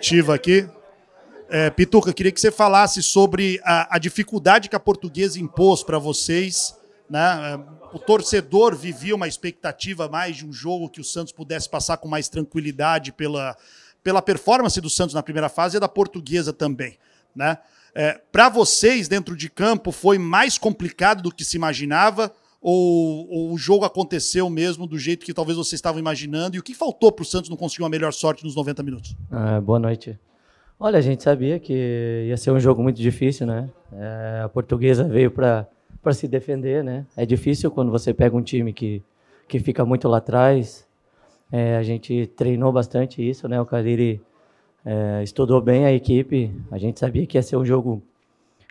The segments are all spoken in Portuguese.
Ativa aqui. É, Pituca, queria que você falasse sobre a, a dificuldade que a portuguesa impôs para vocês. Né? É, o torcedor vivia uma expectativa mais de um jogo que o Santos pudesse passar com mais tranquilidade pela, pela performance do Santos na primeira fase e da portuguesa também. Né? É, para vocês, dentro de campo, foi mais complicado do que se imaginava ou, ou, o jogo aconteceu mesmo do jeito que talvez você estava imaginando? E o que faltou para o Santos não conseguir uma melhor sorte nos 90 minutos? Ah, boa noite. Olha, a gente sabia que ia ser um jogo muito difícil, né? É, a portuguesa veio para se defender, né? É difícil quando você pega um time que, que fica muito lá atrás. É, a gente treinou bastante isso, né? O Cariri é, estudou bem a equipe. A gente sabia que ia ser um jogo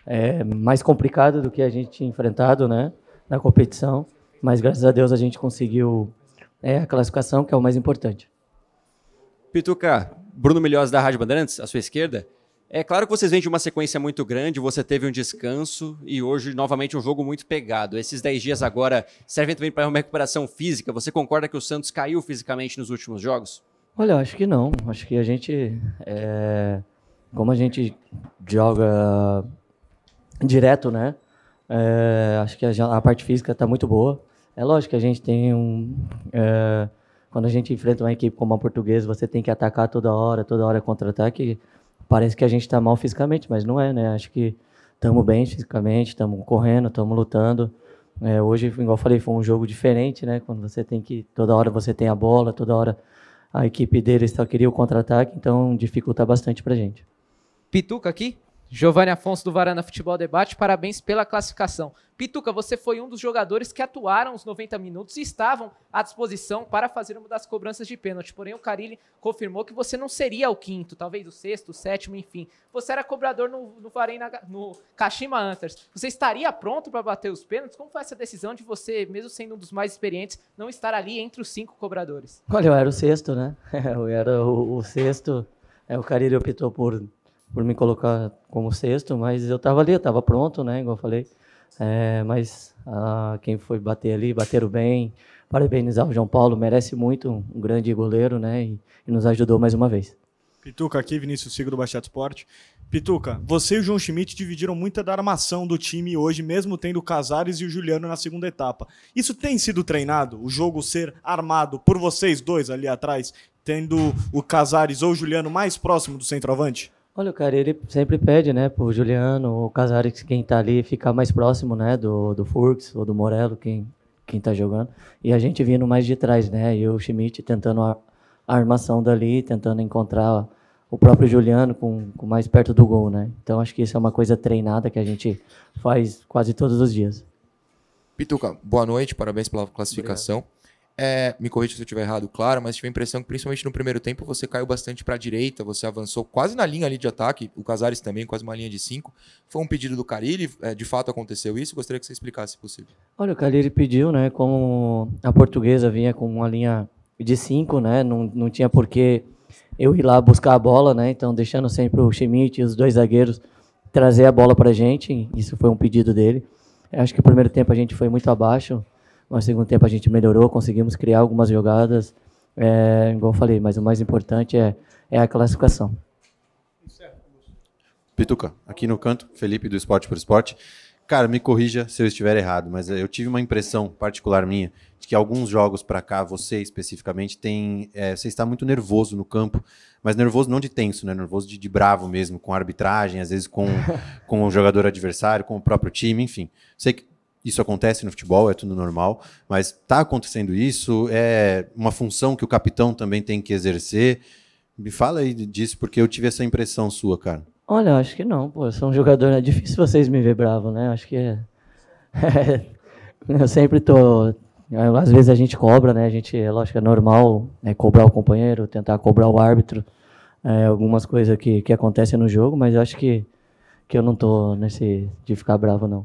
é, mais complicado do que a gente tinha enfrentado, né? na competição, mas graças a Deus a gente conseguiu é, a classificação, que é o mais importante. Pituca, Bruno Milhós da Rádio Bandeirantes, à sua esquerda. É claro que vocês vêm de uma sequência muito grande, você teve um descanso e hoje, novamente, um jogo muito pegado. Esses 10 dias agora servem também para uma recuperação física. Você concorda que o Santos caiu fisicamente nos últimos jogos? Olha, acho que não. Acho que a gente. É... Como a gente joga direto, né? É, acho que a, a, parte física está muito boa. É lógico que a gente tem um. É, quando a gente enfrenta uma equipe como a portuguesa, você tem que atacar toda hora, toda hora é contra-ataque. Parece que a gente está mal fisicamente, mas não é, né? Acho que estamos bem fisicamente, estamos correndo, estamos lutando. É, hoje, igual eu falei, foi um jogo diferente, né? Quando você tem que. Toda hora você tem a bola, toda hora a equipe deles só queria o contra-ataque, então dificulta bastante para gente. Pituca aqui? Giovanni Afonso do Varana Futebol Debate, parabéns pela classificação. Pituca, você foi um dos jogadores que atuaram os 90 minutos e estavam à disposição para fazer uma das cobranças de pênalti. Porém, o Carilli confirmou que você não seria o quinto, talvez o sexto, o sétimo, enfim. Você era cobrador no, no, Varena, no Kashima Antlers. Você estaria pronto para bater os pênaltis? Como foi essa decisão de você, mesmo sendo um dos mais experientes, não estar ali entre os cinco cobradores? Olha, eu era o sexto, né? Eu era o, o sexto. É, o Carilli optou por por me colocar como sexto, mas eu estava ali, eu estava pronto, né? Igual eu falei. É, mas ah, quem foi bater ali, bateram bem. Parabenizar o João Paulo, merece muito, um grande goleiro, né? E, e nos ajudou mais uma vez. Pituca aqui, Vinícius Sigo do Baixado Esporte. Pituca, você e o João Schmidt dividiram muita da armação do time hoje, mesmo tendo o Casares e o Juliano na segunda etapa. Isso tem sido treinado? O jogo ser armado por vocês dois ali atrás, tendo o Casares ou o Juliano mais próximo do centroavante? Olha, cara, ele sempre pede, né, o Juliano, o Casares, quem está ali, ficar mais próximo, né, do, do Furx ou do Morello, quem, quem tá jogando. E a gente vindo mais de trás, né, e o Schmidt tentando a, a armação dali, tentando encontrar o próprio Juliano com, com, mais perto do gol, né. Então, acho que isso é uma coisa treinada que a gente faz quase todos os dias. Pituca, boa noite, parabéns pela classificação. Obrigado. É, me corrija se eu estiver errado, claro, mas tive a impressão que principalmente no primeiro tempo você caiu bastante para a direita, você avançou quase na linha ali de ataque, o Casares também, quase uma linha de cinco. Foi um pedido do Carilli, é, de fato aconteceu isso, gostaria que você explicasse se possível. Olha, o Carilli pediu, né, como a portuguesa vinha com uma linha de cinco, né, não, não tinha porquê eu ir lá buscar a bola, né, então deixando sempre o Schmidt e os dois zagueiros trazer a bola para a gente, isso foi um pedido dele. Acho que o primeiro tempo a gente foi muito abaixo, no segundo tempo a gente melhorou, conseguimos criar algumas jogadas, é, igual eu falei, mas o mais importante é, é a classificação. Pituca, aqui no canto, Felipe do Esporte por Esporte. Cara, me corrija se eu estiver errado, mas eu tive uma impressão particular minha de que alguns jogos para cá, você especificamente, tem, é, você está muito nervoso no campo, mas nervoso não de tenso, né? Nervoso de, de bravo mesmo, com a arbitragem, às vezes com, com o jogador adversário, com o próprio time, enfim. Sei que isso acontece no futebol, é tudo normal, mas está acontecendo isso, é uma função que o capitão também tem que exercer. Me fala aí disso, porque eu tive essa impressão sua, cara. Olha, acho que não, pô, eu sou um jogador, é difícil vocês me ver bravo, né? Acho que é... eu sempre tô, às vezes a gente cobra, né? A gente, é lógico, é normal né? cobrar o companheiro, tentar cobrar o árbitro, é, algumas coisas que, que acontecem no jogo, mas acho que, que eu não tô nesse de ficar bravo, não.